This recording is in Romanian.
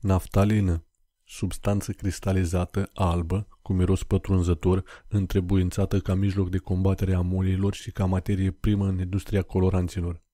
Naftalină Substanță cristalizată, albă, cu miros pătrunzător, întrebuințată ca mijloc de combatere a molilor și ca materie primă în industria coloranților.